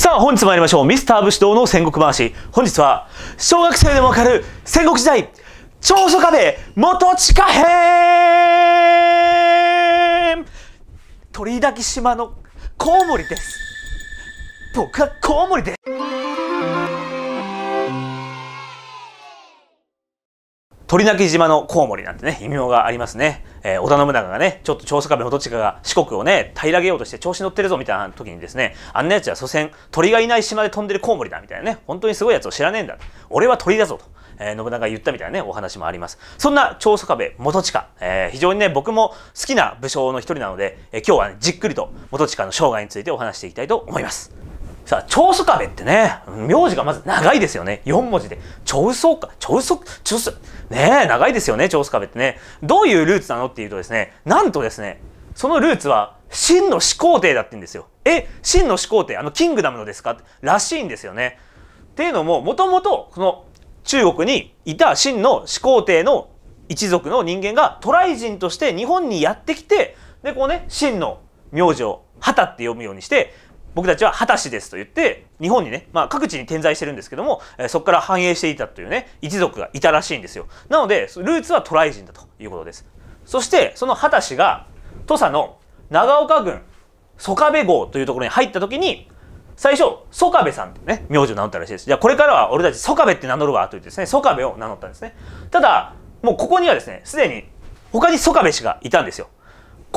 さあ本日参りましょうミスター武士道の戦国回し本日は小学生でもわかる戦国時代長所壁元地下編鳥滝島のコウモリです僕はコウモリです鳥鳴島のコウモリなんてね異名がありますね、えー、織田信長がねちょっと長宗我部元親が四国をね平らげようとして調子乗ってるぞみたいな時にですねあんなやつは所詮鳥がいない島で飛んでるコウモリだみたいなね本当にすごいやつを知らねえんだ俺は鳥だぞと。えー、信長が言ったみたいなね、お話もあります。そんな長宗我部元親、えー、非常にね、僕も好きな武将の一人なので、えー、今日は、ね、じっくりと元親の生涯についてお話していきたいと思います。さあ、長宗壁ってね、名字がまず長いですよね。4文字で。長宗か、長宗、長宗、ねえ、長いですよね、長宗壁ってね。どういうルーツなのっていうとですね、なんとですね、そのルーツは、真の始皇帝だって言うんですよ。え、真の始皇帝、あの、キングダムのですからしいんですよね。っていうのも、もともと、この、中国にいた真の始皇帝の一族の人間が、渡来人として日本にやってきて、で、こうね、真の名字を、旗って読むようにして、僕たちは二十歳ですと言って日本にね、まあ、各地に点在してるんですけども、えそこから繁栄していたというね一族がいたらしいんですよなのでルーツは渡来人だということですそしてその二十歳が土佐の長岡郡曽我部郷というところに入った時に最初曽我部さんってね名字を名乗ったらしいですじゃあこれからは俺たち曽我部って名乗るわと言ってですね曽我部を名乗ったんですねただもうここにはですねすでに他に曽我部氏がいたんですよ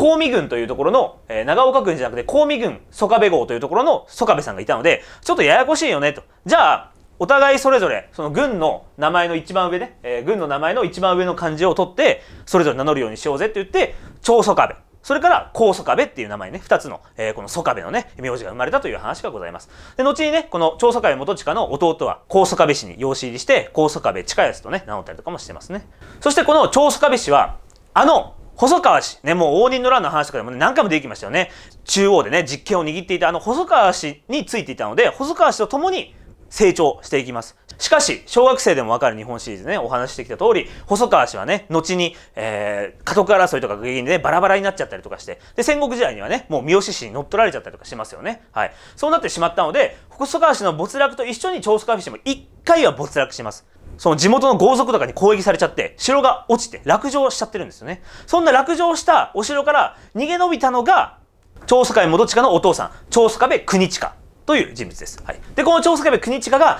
香江郡というところの、えー、長岡郡じゃなくて香味郡曽我部号というところの曽我部さんがいたので、ちょっとややこしいよねと。じゃあ、お互いそれぞれ、その軍の名前の一番上で、ね、えー、軍の名前の一番上の漢字を取って、それぞれ名乗るようにしようぜって言って、長曽我部。それから、高曽我部っていう名前ね、二つの、えー、この曽我部のね、名字が生まれたという話がございます。で、後にね、この長曽我部元親の弟は、高曽我部氏に養子入りして、高曽我部近康とね、名乗ったりとかもしてますね。そしてこの長曽我部氏は、あの、細川氏、ね、もう応仁の乱の話とかでも、ね、何回も出てきましたよね。中央でね、実権を握っていたあの細川氏についていたので、細川氏と共に成長していきます。しかし、小学生でもわかる日本シリーズね、お話ししてきた通り、細川氏はね、後に、えー、家督争いとか激でね、バラバラになっちゃったりとかして、で、戦国時代にはね、もう三好氏に乗っ取られちゃったりとかしますよね。はい。そうなってしまったので、細川氏の没落と一緒に長宗我氏も一回は没落します。その地元の豪族とかに攻撃されちゃって、城が落ちて落城しちゃってるんですよね。そんな落城したお城から逃げ延びたのが、長坂部元親のお父さん、長坂部国親という人物です。はい。で、この長坂部国親が、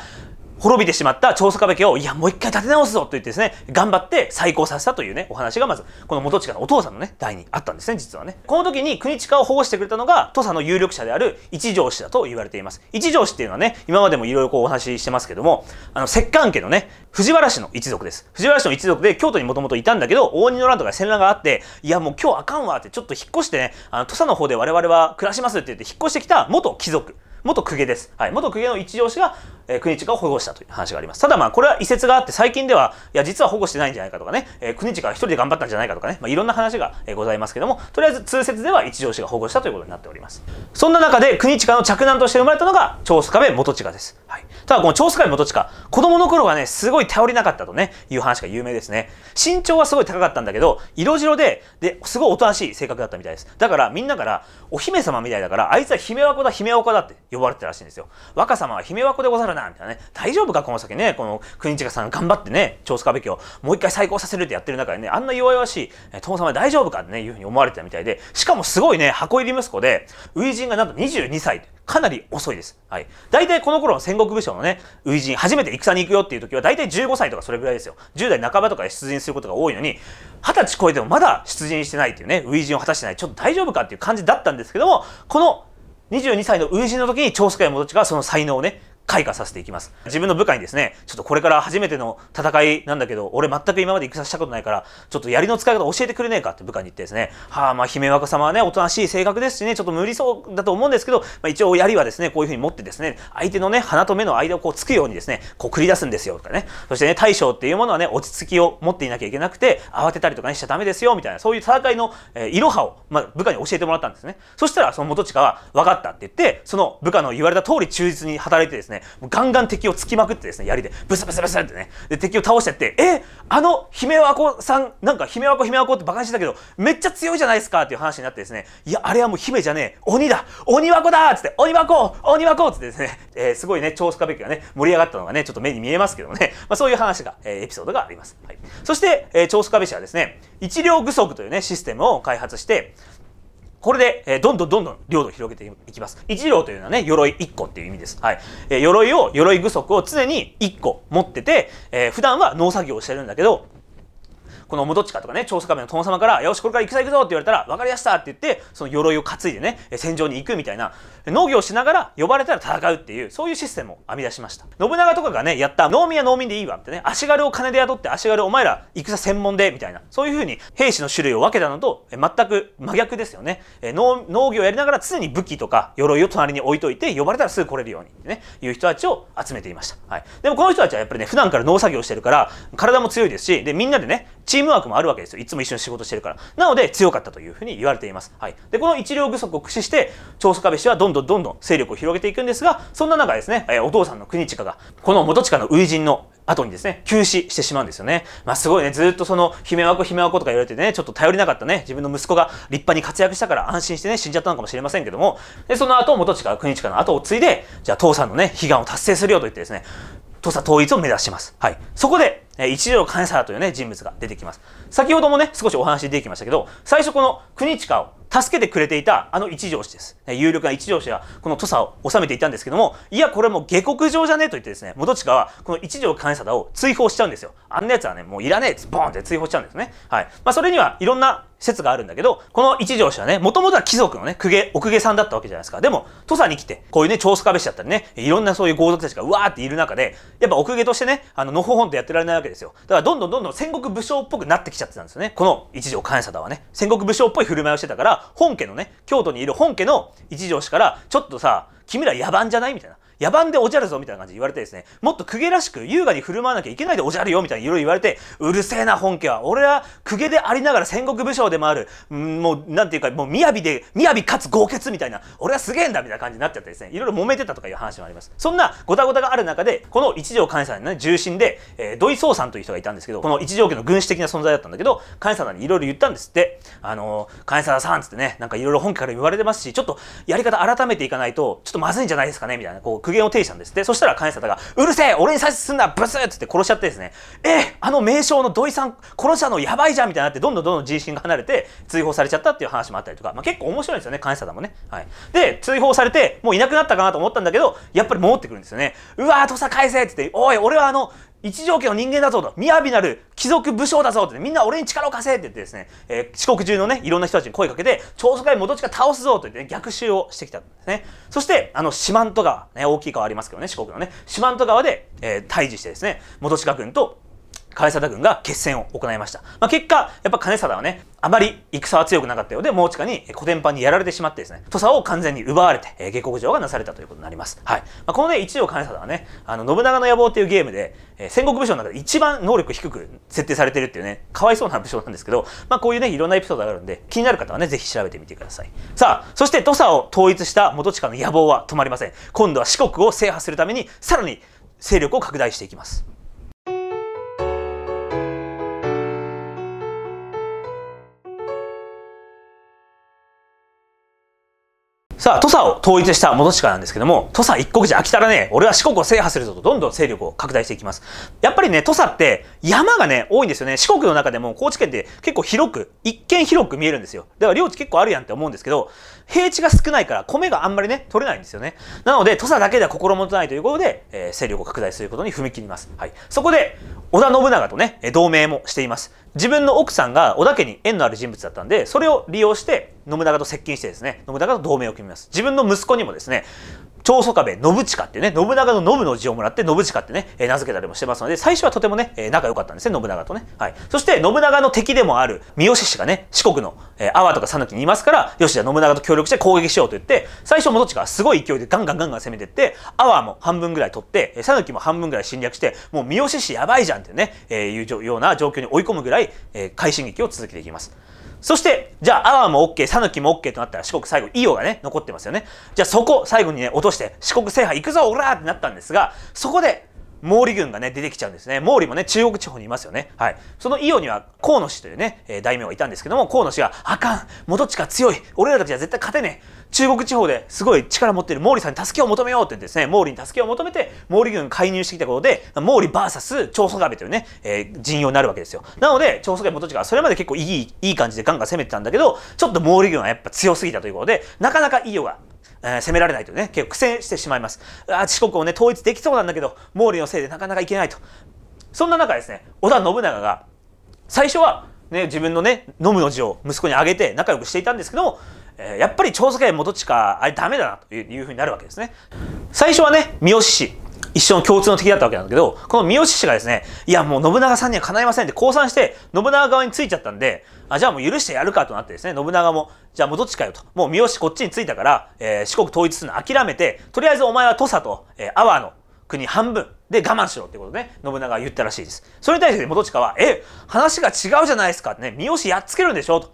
滅びてしまった長坂部家を、いや、もう一回立て直すぞと言ってですね、頑張って再興させたというね、お話がまず、この元近のお父さんのね、代にあったんですね、実はね。この時に国近を保護してくれたのが、土佐の有力者である一条氏だと言われています。一条氏っていうのはね、今までもいろいろこうお話ししてますけども、あの、摂関家のね、藤原氏の一族です。藤原氏の一族で京都にもともといたんだけど、大仁の乱とか戦乱があって、いや、もう今日あかんわって、ちょっと引っ越してね、あの、土佐の方で我々は暮らしますって言って引っ越してきた元貴族。元公家です。はい。元公家の一条氏が、えー、国近を保護したという話があります。ただまあこれは移説があって最近ではいや実は保護してないんじゃないかとかね、えー、国近が一人で頑張ったんじゃないかとかね、まあ、いろんな話が、えー、ございますけどもとりあえず通説では一条氏が保護したということになっております。そんな中で国近の嫡男として生まれたのが長須壁元親です。はい、ただこの長須壁元親子供の頃はねすごい頼りなかったとねいう話が有名ですね。身長はすごい高かったんだけど色白でですごいおとなしい性格だったみたいです。だからみんなからお姫様みたいだからあいつは姫和子だ姫和子だって呼ばれてたらしいんですよ。若様は姫和子でござるなみたいなね大丈夫かこの先ねこの国近さん頑張ってね長須壁をもう一回再興させるってやってる中でねあんな弱々しい殿様大丈夫かってねいうふうに思われてたみたいでしかもすごいね箱入り息子で初陣がなんと22歳かなり遅いです。はい。大体この頃の戦国武将のね、初陣、初めて戦に行くよっていう時は大体15歳とかそれぐらいですよ。10代半ばとかで出陣することが多いのに、20歳超えてもまだ出陣してないっていうね、初陣を果たしてない、ちょっと大丈夫かっていう感じだったんですけども、この22歳の初陣の時に長介元地がその才能をね、開花させていきます。自分の部下にですね、ちょっとこれから初めての戦いなんだけど、俺全く今まで戦したことないから、ちょっと槍の使い方教えてくれねえかって部下に言ってですね、はあ、まあ、姫若様はね、おとなしい性格ですしね、ちょっと無理そうだと思うんですけど、まあ、一応槍はですね、こういうふうに持ってですね、相手のね、鼻と目の間をこうつくようにですね、こう繰り出すんですよとかね、そしてね、大将っていうものはね、落ち着きを持っていなきゃいけなくて、慌てたりとかね、しちゃダメですよ、みたいな、そういう戦いの、えー、いろはを、まあ、部下に教えてもらったんですね。そしたら、その元親は、分かったって言って、その部下の言われた通り忠実に働いてですね、ガンガン敵を突きまくってですね槍でブスブスブスってねで敵を倒してってえあの姫和子さんなんか姫和子姫和子ってバカにしてたけどめっちゃ強いじゃないですかっていう話になってですねいやあれはもう姫じゃねえ鬼だ鬼和子だっつって鬼和子鬼和子っつってですね、えー、すごいね長カベキがね盛り上がったのがねちょっと目に見えますけどもね、まあ、そういう話が、えー、エピソードがあります、はい、そして、えー、長カベしはですね一両具足というねシステムを開発してこれで、えー、どんどんどんどん領土を広げていきます。一領というのはね、鎧一個っていう意味です。はい。えー、鎧を、鎧具足を常に一個持ってて、えー、普段は農作業をしてるんだけど、このちかとかね、調査官の殿様から、よし、これから戦行くぞって言われたら、分かりやすさって言って、その鎧を担いでね、戦場に行くみたいな、農業をしながら呼ばれたら戦うっていう、そういうシステムを編み出しました。信長とかがね、やった農民は農民でいいわってね、足軽を金で雇って足軽お前ら戦専門でみたいな、そういうふうに兵士の種類を分けたのと全く真逆ですよね。農農業をやりながら常に武器とか鎧を隣に置いといて、呼ばれたらすぐ来れるようにってね、いう人たちを集めていました。はい。でもこの人たちはやっぱりね、普段から農作業してるから、体も強いですし、で、みんなでね、チームワークもあるわけですよ。いつも一緒に仕事してるから。なので強かったというふうに言われています。はい。で、この一両不足を駆使して、長宗我部氏はどんどんどんどん勢力を広げていくんですが、そんな中ですね、えお父さんの国近が、この元近の初陣の後にですね、急死してしまうんですよね。まあすごいね、ずっとその、姫和子姫和子とか言われてね、ちょっと頼りなかったね、自分の息子が立派に活躍したから安心してね、死んじゃったのかもしれませんけども、で、その後、元近、国近の後を継いで、じゃあ父さんのね、悲願を達成するよと言ってですね、土佐統一を目指します。はい。そこで、一条兼沢というね人物が出てきます先ほどもね少しお話出てきましたけど最初この国近を助けてくれていたあの一条氏です。有力な一条氏はこの土佐を治めていたんですけども、いや、これもう下克上じゃねえと言ってですね、元親はこの一条兼貞を追放しちゃうんですよ。あんな奴はね、もういらねえってボーンって追放しちゃうんですね。はい。まあ、それにはいろんな説があるんだけど、この一条氏はね、もともとは貴族のね、公家、奥家さんだったわけじゃないですか。でも、土佐に来て、こういうね、長須壁氏だったりね、いろんなそういう豪族たちがうわーっている中で、やっぱ奥家としてね、あの、のほほんとやってられないわけですよ。だからどんどんどんどん戦国武将っぽくなってきちゃってたんですよね。この一条兼貞はね、戦国武将っぽい振る舞いをしてたから、本家のね京都にいる本家の一条氏からちょっとさ君ら野蛮じゃないみたいな野蛮でおじゃるぞみたいな感じで言われてですね、もっと公家らしく優雅に振る舞わなきゃいけないでおじゃるよみたいにいろいろ言われて、うるせえな本家は。俺は公家でありながら戦国武将でもある、もうなんていうか、もう雅で、雅かつ豪傑みたいな、俺はすげえんだみたいな感じになっちゃってですね、いろいろ揉めてたとかいう話もあります。そんなごたごたがある中で、この一条寛さんの、ね、重臣で、えー、土井宗さんという人がいたんですけど、この一条家の軍師的な存在だったんだけど、寛さんにいろいろ言ったんですって、あのー、寛さんつってね、なんかいろいろ本家から言われてますし、ちょっとやり方改めていかないと、ちょっとまずいんじゃないですかねみたいな、こう、言を呈したんです。で、そしたら関西が、うるせえ俺に指しすんなブスて言って殺しちゃってですね、えあの名将の土井さん殺したのやばいじゃんみたいになって、どんどんどんどん人心が離れて追放されちゃったっていう話もあったりとか、まあ、結構面白いんですよね、関西もね。はい。で、追放されて、もういなくなったかなと思ったんだけど、やっぱり戻ってくるんですよね。うわー、土佐返せって言って、おい、俺はあの、一条家の人間だぞと、雅なる貴族武将だぞって、みんな俺に力を貸せって言ってですね、えー、四国中のね、いろんな人たちに声かけて、長宗会元親倒すぞと言って、ね、逆襲をしてきたんですね。そして、あの、四万十川、ね、大きい川ありますけどね、四国のね、四万十川で、えー、退治してですね、元親軍と金貞軍が決戦を行いました。まあ、結果、やっぱ金貞はね、あまり戦は強くなかったようで、もう近に古典版にやられてしまってですね、土佐を完全に奪われて、えー、下克上がなされたということになります。はい。まあ、このね、一条金貞はね、あの、信長の野望っていうゲームで、えー、戦国武将の中で一番能力低く設定されてるっていうね、かわいそうな武将なんですけど、まあ、こういうね、いろんなエピソードがあるんで、気になる方はね、ぜひ調べてみてください。さあ、そして土佐を統一した元近の野望は止まりません。今度は四国を制覇するために、さらに勢力を拡大していきます。さあ、土佐を統一した元鹿なんですけども、土佐一国じゃ飽きたらね、俺は四国を制覇するぞとどんどん勢力を拡大していきます。やっぱりね、土佐って山がね、多いんですよね。四国の中でも高知県って結構広く、一見広く見えるんですよ。だから領地結構あるやんって思うんですけど、平地が少ないから米があんまりね、取れないんですよね。なので、土佐だけでは心もとないということで、えー、勢力を拡大することに踏み切ります。はい。そこで、織田信長とね、同盟もしています。自分の奥さんが織田家に縁のある人物だったんでそれを利用して信長と接近してですね信長と同盟を組みます自分の息子にもですね長宗我部信親ってね、信長の信の字をもらって、信親ってね、えー、名付けたりもしてますので、最初はとてもね、えー、仲良かったんですね、信長とね。はい。そして、信長の敵でもある三好氏がね、四国の、えー、阿波とか讃岐にいますから、よし、じゃ信長と協力して攻撃しようと言って、最初、元地がすごい勢いでガンガンガンガン攻めてって、阿波も半分ぐらい取って、讃岐も半分ぐらい侵略して、もう三好氏やばいじゃんってね、えー、いうような状況に追い込むぐらい、えー、快進撃を続けていきます。そして、じゃあ、アワーも OK、讃岐も OK となったら四国最後、イオがね、残ってますよね。じゃあそこ、最後にね、落として、四国制覇行くぞ、うらーってなったんですが、そこで、毛利軍がね、出てきちゃうんですね。毛利もね、中国地方にいますよね。はい。その伊予には河野氏というね、えー、大名がいたんですけども、河野氏が、あかん元地が強い俺らたちは絶対勝てねえ中国地方ですごい力持ってる毛利さんに助けを求めようってですね、毛利に助けを求めて、毛利軍介入してきたことで、毛利 VS 長宗我部というね、えー、陣容になるわけですよ。なので、長宗我部元地がそれまで結構いい、いい感じでガンガン攻めてたんだけど、ちょっと毛利軍はやっぱ強すぎたということで、なかなか伊予がえー、攻められないとね、結構苦戦してしまいます。あ四国をね、統一できそうなんだけど、毛利のせいでなかなかいけないと。そんな中ですね、織田信長が、最初は、ね、自分のね、飲むの字を息子にあげて仲良くしていたんですけども、えー、やっぱり長宗家元近、あれダメだなというふうになるわけですね。最初はね、三好氏、一生の共通の敵だったわけなんだけど、この三好氏がですね、いやもう信長さんにはかないませんって降参して、信長側についちゃったんで、あ、じゃあもう許してやるかとなってですね、信長も、じゃあもうどっちかよと。もう三好こっちについたから、えー、四国統一するの諦めて、とりあえずお前は土佐と、えー、阿波の国半分で我慢しろってことね、信長は言ったらしいです。それに対して元近は、え、話が違うじゃないですかってね、三好やっつけるんでしょと。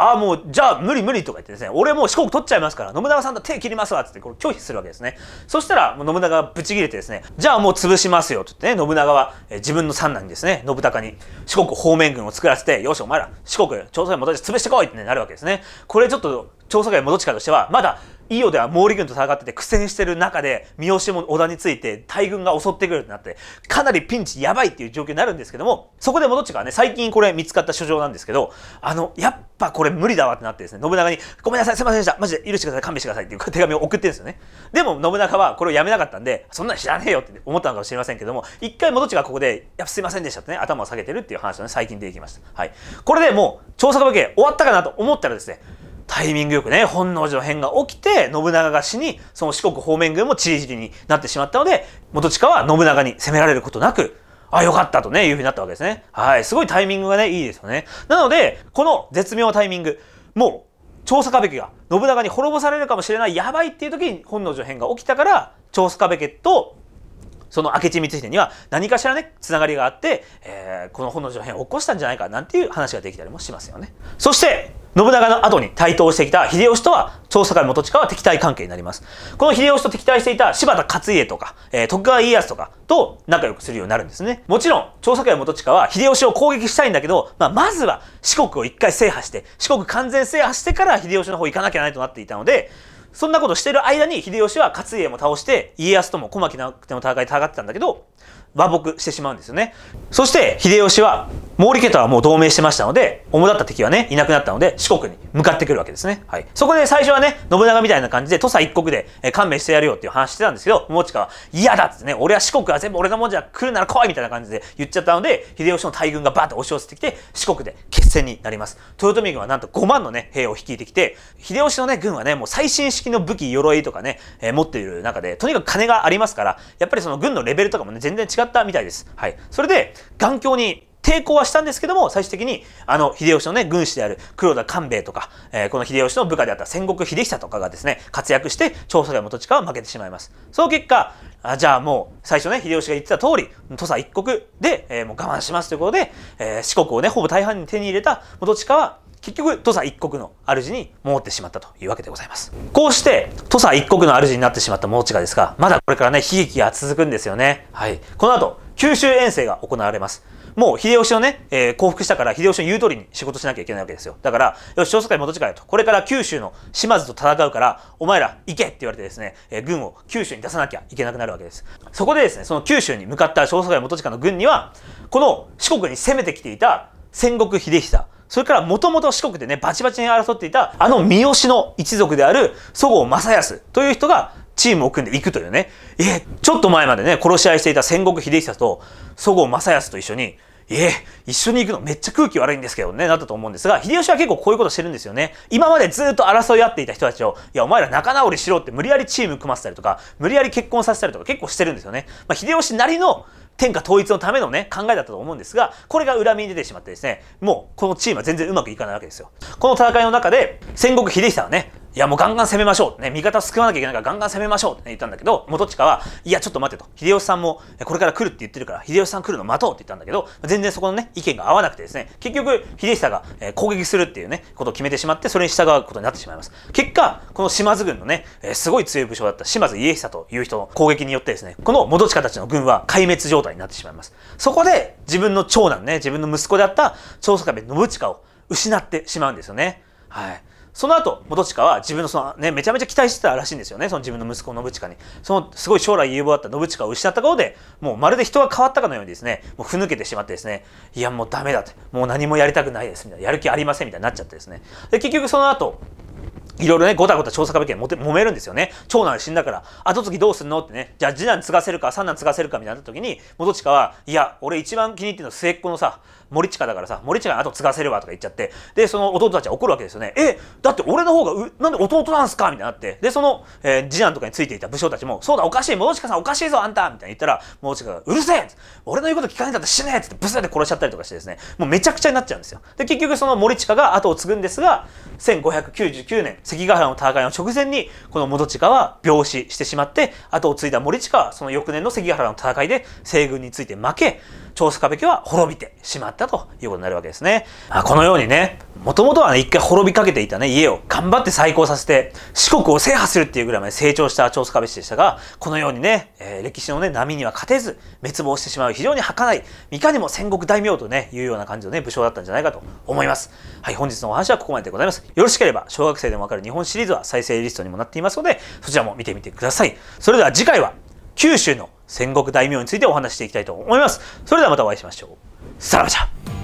ああもうじゃあ無理無理とか言ってですね俺もう四国取っちゃいますから信長さんと手切りますわっってこれ拒否するわけですねそしたらもう信長がぶち切れてですねじゃあもう潰しますよって言ってね信長は自分の三男にですね信孝に四国方面軍を作らせてよしお前ら四国調査会戻して潰してこいって、ね、なるわけですねこれちょっと調査会戻ちかとしてはまだ伊予では毛利軍と戦ってて苦戦してる中で三好も織田について大軍が襲ってくるってなってかなりピンチやばいっていう状況になるんですけどもそこで戻っちからね最近これ見つかった書状なんですけどあのやっぱこれ無理だわってなってですね信長に「ごめんなさいすいませんでしたマジで許してください勘弁してください」っていう手紙を送ってるんですよねでも信長はこれをやめなかったんでそんなん知らねえよって思ったのかもしれませんけども一回戻っちがここで「やっぱすいませんでした」ってね頭を下げてるっていう話をね最近出てきましたはいこれでもう調査場系終わったかなと思ったらですねタイミングよくね、本能寺の変が起きて、信長が死に、その四国方面軍も散り散りになってしまったので、元近は信長に攻められることなく、あ、よかったとね、いうふうになったわけですね。はい。すごいタイミングがね、いいですよね。なので、この絶妙タイミング、もう、調査壁が信長に滅ぼされるかもしれない、やばいっていう時に本能寺の変が起きたから、調査壁とその明智光秀には何かしらねつながりがあって、えー、この本能寺の変を起こしたんじゃないかなんていう話ができたりもしますよね。そして信長の後に台頭してきた秀吉とは、長坂元親は敵対関係になります。この秀吉と敵対していた柴田勝家とか、えー、徳川家康とかと仲良くするようになるんですね。もちろん、長坂元親は秀吉を攻撃したいんだけど、まあ、まずは四国を一回制覇して、四国完全制覇してから秀吉の方行かなきゃないとなっていたので、そんなことしてる間に秀吉は勝家も倒して、家康とも小牧なくても戦い戦ってたんだけど、和睦してしまうんですよね。そして、秀吉は毛利家とはもう同盟してましたので、主だった敵はね、いなくなったので、四国に向かってくるわけですね。はい。そこで最初はね、信長みたいな感じで、土佐一国で、え勘弁してやるよっていう話してたんですけど、友近は、嫌だっつってね、俺は四国は全部俺のもんじゃ来るなら来いみたいな感じで言っちゃったので、秀吉の大軍がバーッと押し寄せてきて、四国で決戦になります。豊臣軍はなんと5万のね、兵を率いてきて、秀吉のね、軍はね、もう最新式の武器、鎧とかね、えー、持っている中で、とにかく金がありますから、やっぱりその軍のレベルとかもね、全然違ったみたいです。はい。それで、頑強に抵抗はしたんですけども、最終的に、あの、秀吉のね、軍師である黒田官兵衛とか、えー、この秀吉の部下であった戦国秀久とかがですね、活躍して、長宗元親は負けてしまいます。その結果、あじゃあもう、最初ね、秀吉が言ってた通り、土佐一国で、えー、もう我慢しますということで、えー、四国をね、ほぼ大半に手に入れた元親は、結局土佐一国の主に戻ってしまったというわけでございますこうして土佐一国の主になってしまった桃地下ですがまだこれからね悲劇が続くんですよねはいこの後九州遠征が行われますもう秀吉のね、えー、降伏したから秀吉の言う通りに仕事しなきゃいけないわけですよ。だから、よし、長宗会元近よと。これから九州の島津と戦うから、お前ら行けって言われてですね、えー、軍を九州に出さなきゃいけなくなるわけです。そこでですね、その九州に向かった小宗元近の軍には、この四国に攻めてきていた戦国秀久、それからもともと四国でね、バチバチに争っていた、あの三好の一族である、祖郷正康という人が、チームを組んでいくというね。え、ちょっと前までね、殺し合いしていた戦国秀久と、祖郷正康と一緒に、えー、一緒に行くのめっちゃ空気悪いんですけどね、なったと思うんですが、秀吉は結構こういうことしてるんですよね。今までずっと争い合っていた人たちを、いや、お前ら仲直りしろって無理やりチーム組ませたりとか、無理やり結婚させたりとか結構してるんですよね。まあ、秀吉なりの天下統一のためのね、考えだったと思うんですが、これが裏目に出てしまってですね、もうこのチームは全然うまくいかないわけですよ。この戦いの中で、戦国秀久はね、いやもうガンガン攻めましょう、ね、味方を救わなきゃいけないからガンガン攻めましょうって、言ったんだけど元親はいやちょっと待てと秀吉さんもこれから来るって言ってるから秀吉さん来るの待とうって言ったんだけど全然そこのね意見が合わなくてですね結局秀久が攻撃するっていうねことを決めてしまってそれに従うことになってしまいます結果この島津軍のねすごい強い武将だった島津家久という人の攻撃によってですねこの元親たちの軍は壊滅状態になってしまいますそこで自分の長男ね自分の息子であった長宗我部信親を失ってしまうんですよねはいその後、元親は自分のその、ね、めちゃめちゃ期待してたらしいんですよね。その自分の息子、信親に。その、すごい将来有望だった信親を失ったことで、もうまるで人が変わったかのようにですね、もうふぬけてしまってですね、いや、もうダメだって、もう何もやりたくないです、みたいな、やる気ありません、みたいになっちゃってですね。で、結局その後、いろいろね、ごたごた調査会見揉めるんですよね。長男死んだから、後継ぎどうすんのってね、じゃあ次男継がせるか、三男継がせるかみたいな時に、元親は、いや、俺一番気に入ってるのは末っ子のさ、森近だからさ森近に後継がせるわとか言っちゃってでその弟たちは怒るわけですよねえだって俺の方がうなんで弟なんすかみたいになってでその、えー、次男とかについていた武将たちも「そうだおかしい森近さんおかしいぞあんた」みたいに言ったら森近が「うるせえ!」俺の言うこと聞かねえんだったら死ねえ!」ってブスって殺しちゃったりとかしてですねもうめちゃくちゃになっちゃうんですよで結局その森近が後を継ぐんですが1599年関ヶ原の戦いの直前にこの元近は病死してしまって後を継いだ森近はその翌年の関ヶ原の戦いで西軍について負け長ス我部家は滅びてしまったということになるわけですね。まあ、このようにね、もともとはね、一回滅びかけていたね、家を頑張って再興させて、四国を制覇するっていうぐらいまで成長した長宗我氏でしたが、このようにね、えー、歴史のね、波には勝てず、滅亡してしまう非常に儚い、いかにも戦国大名とね、いうような感じのね、武将だったんじゃないかと思います。はい、本日のお話はここまででございます。よろしければ、小学生でもわかる日本シリーズは再生リストにもなっていますので、そちらも見てみてください。それでは次回は、九州の戦国大名についてお話していきたいと思います。それではまたお会いしましょう。さらばじゃ